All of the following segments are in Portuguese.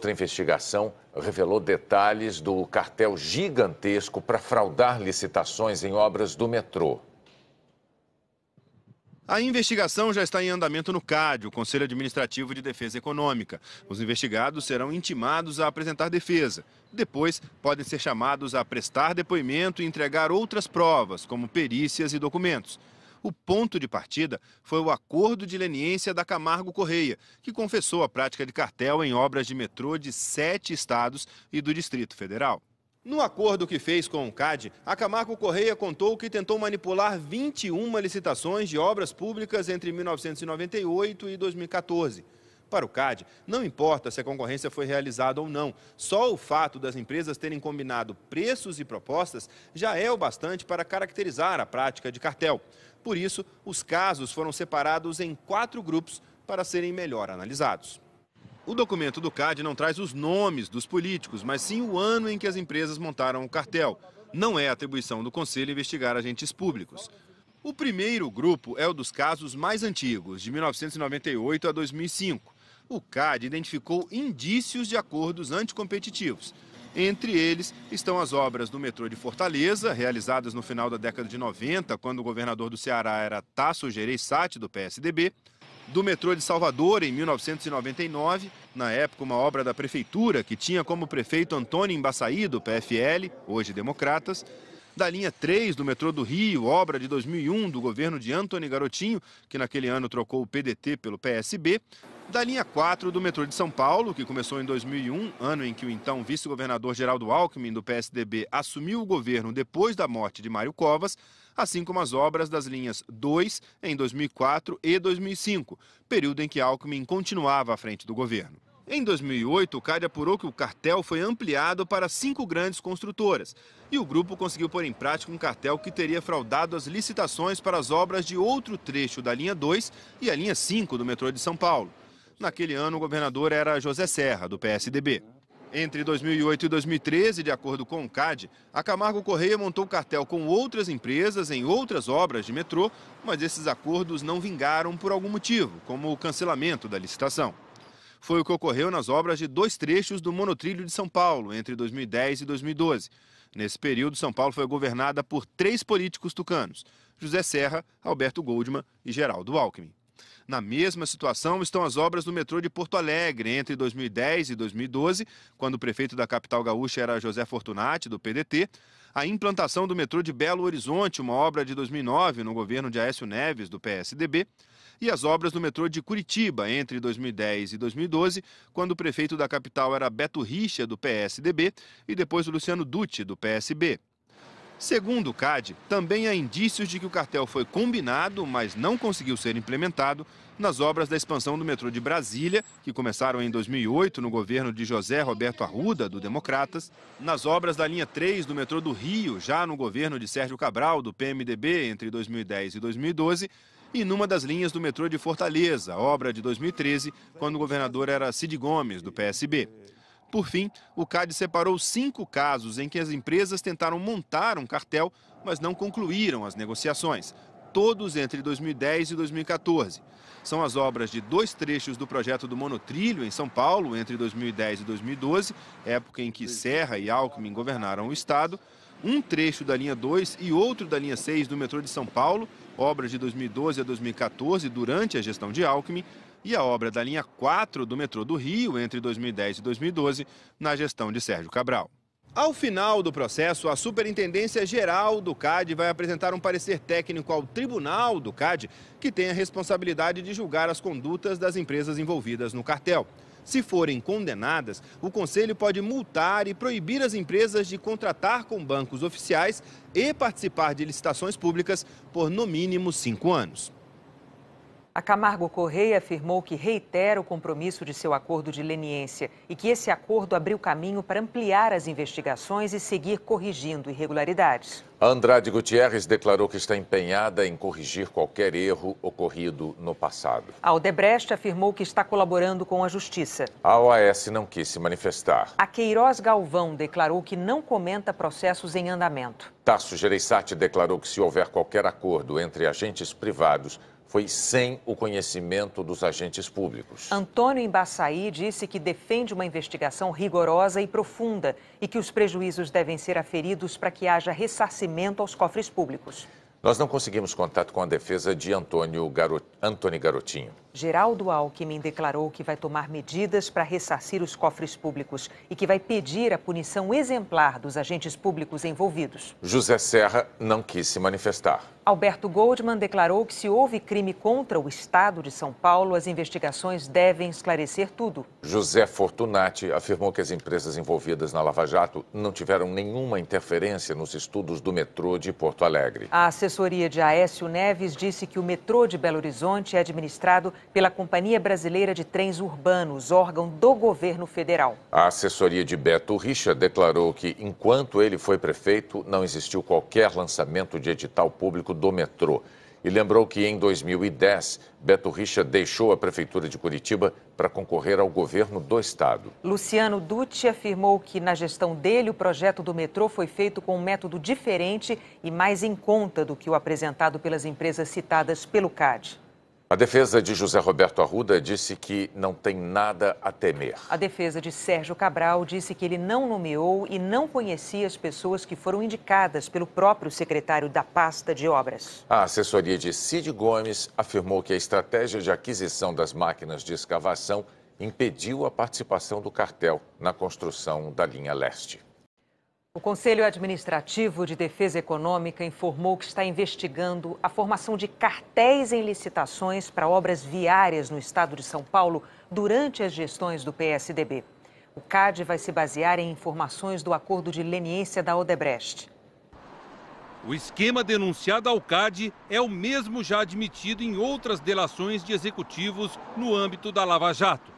Outra investigação revelou detalhes do cartel gigantesco para fraudar licitações em obras do metrô. A investigação já está em andamento no CAD, o Conselho Administrativo de Defesa Econômica. Os investigados serão intimados a apresentar defesa. Depois, podem ser chamados a prestar depoimento e entregar outras provas, como perícias e documentos. O ponto de partida foi o acordo de leniência da Camargo Correia, que confessou a prática de cartel em obras de metrô de sete estados e do Distrito Federal. No acordo que fez com o CAD, a Camargo Correia contou que tentou manipular 21 licitações de obras públicas entre 1998 e 2014 para o CAD. Não importa se a concorrência foi realizada ou não, só o fato das empresas terem combinado preços e propostas já é o bastante para caracterizar a prática de cartel. Por isso, os casos foram separados em quatro grupos para serem melhor analisados. O documento do CAD não traz os nomes dos políticos, mas sim o ano em que as empresas montaram o cartel. Não é atribuição do Conselho investigar agentes públicos. O primeiro grupo é o dos casos mais antigos, de 1998 a 2005 o CAD identificou indícios de acordos anticompetitivos. Entre eles estão as obras do metrô de Fortaleza, realizadas no final da década de 90, quando o governador do Ceará era Tasso Gereissati, do PSDB, do metrô de Salvador, em 1999, na época uma obra da prefeitura que tinha como prefeito Antônio Embaçaí, do PFL, hoje Democratas, da linha 3 do metrô do Rio, obra de 2001 do governo de Antônio Garotinho, que naquele ano trocou o PDT pelo PSB, da linha 4 do metrô de São Paulo, que começou em 2001, ano em que o então vice-governador Geraldo Alckmin, do PSDB, assumiu o governo depois da morte de Mário Covas, assim como as obras das linhas 2 em 2004 e 2005, período em que Alckmin continuava à frente do governo. Em 2008, o CAD apurou que o cartel foi ampliado para cinco grandes construtoras. E o grupo conseguiu pôr em prática um cartel que teria fraudado as licitações para as obras de outro trecho da linha 2 e a linha 5 do metrô de São Paulo. Naquele ano, o governador era José Serra, do PSDB. Entre 2008 e 2013, de acordo com o CAD, a Camargo Correia montou cartel com outras empresas em outras obras de metrô, mas esses acordos não vingaram por algum motivo, como o cancelamento da licitação. Foi o que ocorreu nas obras de dois trechos do monotrilho de São Paulo, entre 2010 e 2012. Nesse período, São Paulo foi governada por três políticos tucanos: José Serra, Alberto Goldman e Geraldo Alckmin. Na mesma situação estão as obras do metrô de Porto Alegre, entre 2010 e 2012, quando o prefeito da capital gaúcha era José Fortunati, do PDT, a implantação do metrô de Belo Horizonte, uma obra de 2009 no governo de Aécio Neves, do PSDB, e as obras do metrô de Curitiba, entre 2010 e 2012, quando o prefeito da capital era Beto Richa, do PSDB, e depois Luciano Dutti, do PSB. Segundo o CAD, também há indícios de que o cartel foi combinado, mas não conseguiu ser implementado, nas obras da expansão do metrô de Brasília, que começaram em 2008 no governo de José Roberto Arruda, do Democratas, nas obras da linha 3 do metrô do Rio, já no governo de Sérgio Cabral, do PMDB, entre 2010 e 2012, e numa das linhas do metrô de Fortaleza, obra de 2013, quando o governador era Cid Gomes, do PSB. Por fim, o CAD separou cinco casos em que as empresas tentaram montar um cartel, mas não concluíram as negociações, todos entre 2010 e 2014. São as obras de dois trechos do projeto do monotrilho em São Paulo, entre 2010 e 2012, época em que Serra e Alckmin governaram o estado, um trecho da linha 2 e outro da linha 6 do metrô de São Paulo, obras de 2012 a 2014, durante a gestão de Alckmin, e a obra da linha 4 do metrô do Rio entre 2010 e 2012, na gestão de Sérgio Cabral. Ao final do processo, a Superintendência Geral do CAD vai apresentar um parecer técnico ao Tribunal do CAD, que tem a responsabilidade de julgar as condutas das empresas envolvidas no cartel. Se forem condenadas, o Conselho pode multar e proibir as empresas de contratar com bancos oficiais e participar de licitações públicas por no mínimo cinco anos. A Camargo Correia afirmou que reitera o compromisso de seu acordo de leniência e que esse acordo abriu caminho para ampliar as investigações e seguir corrigindo irregularidades. Andrade Gutierrez declarou que está empenhada em corrigir qualquer erro ocorrido no passado. A Odebrecht afirmou que está colaborando com a Justiça. A OAS não quis se manifestar. A Queiroz Galvão declarou que não comenta processos em andamento. Tasso Gereissati declarou que se houver qualquer acordo entre agentes privados, foi sem o conhecimento dos agentes públicos. Antônio Embaçaí disse que defende uma investigação rigorosa e profunda e que os prejuízos devem ser aferidos para que haja ressarcimento aos cofres públicos. Nós não conseguimos contato com a defesa de Antônio Garotinho. Geraldo Alckmin declarou que vai tomar medidas para ressarcir os cofres públicos e que vai pedir a punição exemplar dos agentes públicos envolvidos. José Serra não quis se manifestar. Alberto Goldman declarou que se houve crime contra o Estado de São Paulo, as investigações devem esclarecer tudo. José Fortunati afirmou que as empresas envolvidas na Lava Jato não tiveram nenhuma interferência nos estudos do metrô de Porto Alegre. A assessoria de Aécio Neves disse que o metrô de Belo Horizonte é administrado pela Companhia Brasileira de Trens Urbanos, órgão do governo federal. A assessoria de Beto Richa declarou que, enquanto ele foi prefeito, não existiu qualquer lançamento de edital público do metrô e lembrou que em 2010, Beto Richa deixou a Prefeitura de Curitiba para concorrer ao governo do Estado. Luciano Dutti afirmou que, na gestão dele, o projeto do metrô foi feito com um método diferente e mais em conta do que o apresentado pelas empresas citadas pelo CAD. A defesa de José Roberto Arruda disse que não tem nada a temer. A defesa de Sérgio Cabral disse que ele não nomeou e não conhecia as pessoas que foram indicadas pelo próprio secretário da pasta de obras. A assessoria de Cid Gomes afirmou que a estratégia de aquisição das máquinas de escavação impediu a participação do cartel na construção da linha leste. O Conselho Administrativo de Defesa Econômica informou que está investigando a formação de cartéis em licitações para obras viárias no estado de São Paulo durante as gestões do PSDB. O CAD vai se basear em informações do acordo de leniência da Odebrecht. O esquema denunciado ao CAD é o mesmo já admitido em outras delações de executivos no âmbito da Lava Jato.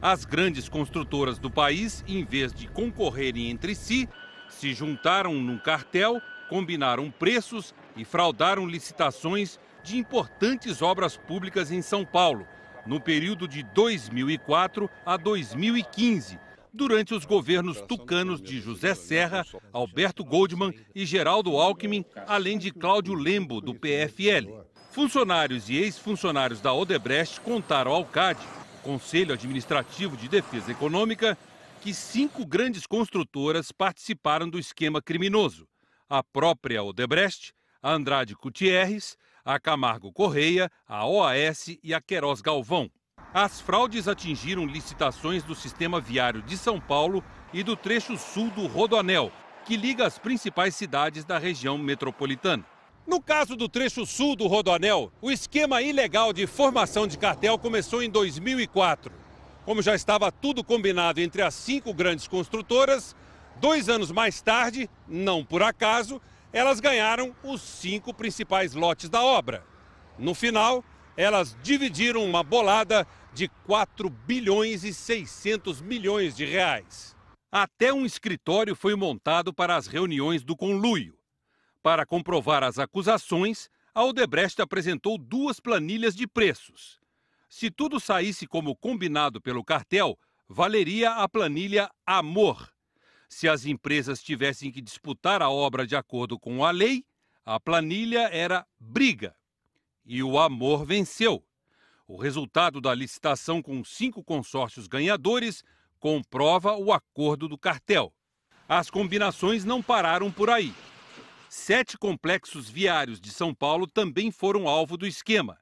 As grandes construtoras do país, em vez de concorrerem entre si, se juntaram num cartel, combinaram preços e fraudaram licitações de importantes obras públicas em São Paulo, no período de 2004 a 2015, durante os governos tucanos de José Serra, Alberto Goldman e Geraldo Alckmin, além de Cláudio Lembo, do PFL. Funcionários e ex-funcionários da Odebrecht contaram ao CAD, Conselho Administrativo de Defesa Econômica, que cinco grandes construtoras participaram do esquema criminoso: a própria Odebrecht, a Andrade Gutierrez, a Camargo Correia, a OAS e a Queiroz Galvão. As fraudes atingiram licitações do sistema viário de São Paulo e do trecho sul do Rodoanel, que liga as principais cidades da região metropolitana. No caso do trecho sul do Rodoanel, o esquema ilegal de formação de cartel começou em 2004. Como já estava tudo combinado entre as cinco grandes construtoras, dois anos mais tarde, não por acaso, elas ganharam os cinco principais lotes da obra. No final, elas dividiram uma bolada de 4 bilhões e 600 milhões de reais. Até um escritório foi montado para as reuniões do conluio. Para comprovar as acusações, a Odebrecht apresentou duas planilhas de preços. Se tudo saísse como combinado pelo cartel, valeria a planilha Amor. Se as empresas tivessem que disputar a obra de acordo com a lei, a planilha era Briga. E o Amor venceu. O resultado da licitação com cinco consórcios ganhadores comprova o acordo do cartel. As combinações não pararam por aí. Sete complexos viários de São Paulo também foram alvo do esquema.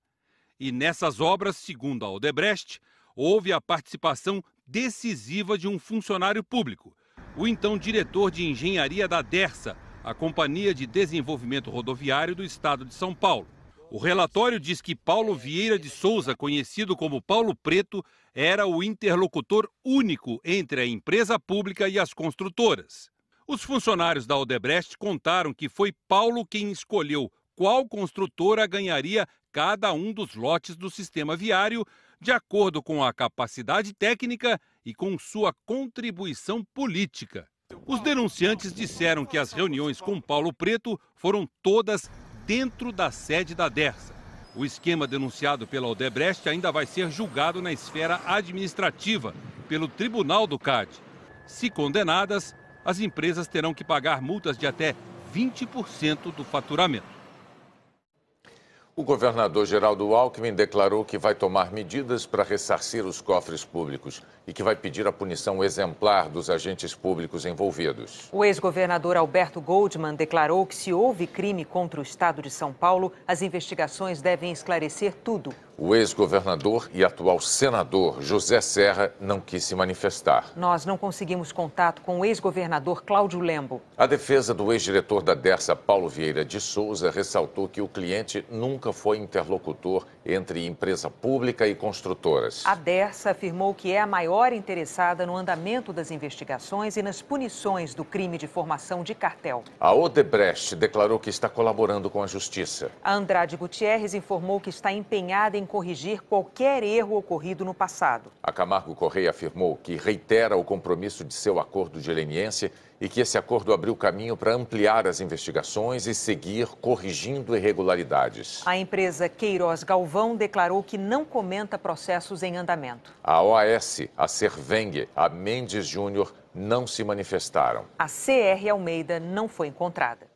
E nessas obras, segundo a Odebrecht, houve a participação decisiva de um funcionário público, o então diretor de engenharia da DERSA, a Companhia de Desenvolvimento Rodoviário do Estado de São Paulo. O relatório diz que Paulo Vieira de Souza, conhecido como Paulo Preto, era o interlocutor único entre a empresa pública e as construtoras. Os funcionários da Odebrecht contaram que foi Paulo quem escolheu qual construtora ganharia cada um dos lotes do sistema viário, de acordo com a capacidade técnica e com sua contribuição política. Os denunciantes disseram que as reuniões com Paulo Preto foram todas dentro da sede da Dersa. O esquema denunciado pela Odebrecht ainda vai ser julgado na esfera administrativa, pelo Tribunal do CAD. Se condenadas, as empresas terão que pagar multas de até 20% do faturamento. O governador Geraldo Alckmin declarou que vai tomar medidas para ressarcir os cofres públicos e que vai pedir a punição exemplar dos agentes públicos envolvidos. O ex-governador Alberto Goldman declarou que se houve crime contra o estado de São Paulo, as investigações devem esclarecer tudo o ex-governador e atual senador José Serra não quis se manifestar. Nós não conseguimos contato com o ex-governador Cláudio Lembo. A defesa do ex-diretor da Dersa, Paulo Vieira de Souza, ressaltou que o cliente nunca foi interlocutor entre empresa pública e construtoras. A Dersa afirmou que é a maior interessada no andamento das investigações e nas punições do crime de formação de cartel. A Odebrecht declarou que está colaborando com a justiça. A Andrade Gutierrez informou que está empenhada em corrigir qualquer erro ocorrido no passado. A Camargo Correia afirmou que reitera o compromisso de seu acordo de leniência e que esse acordo abriu caminho para ampliar as investigações e seguir corrigindo irregularidades. A empresa Queiroz Galvão declarou que não comenta processos em andamento. A OAS, a Servengue, a Mendes Júnior não se manifestaram. A CR Almeida não foi encontrada.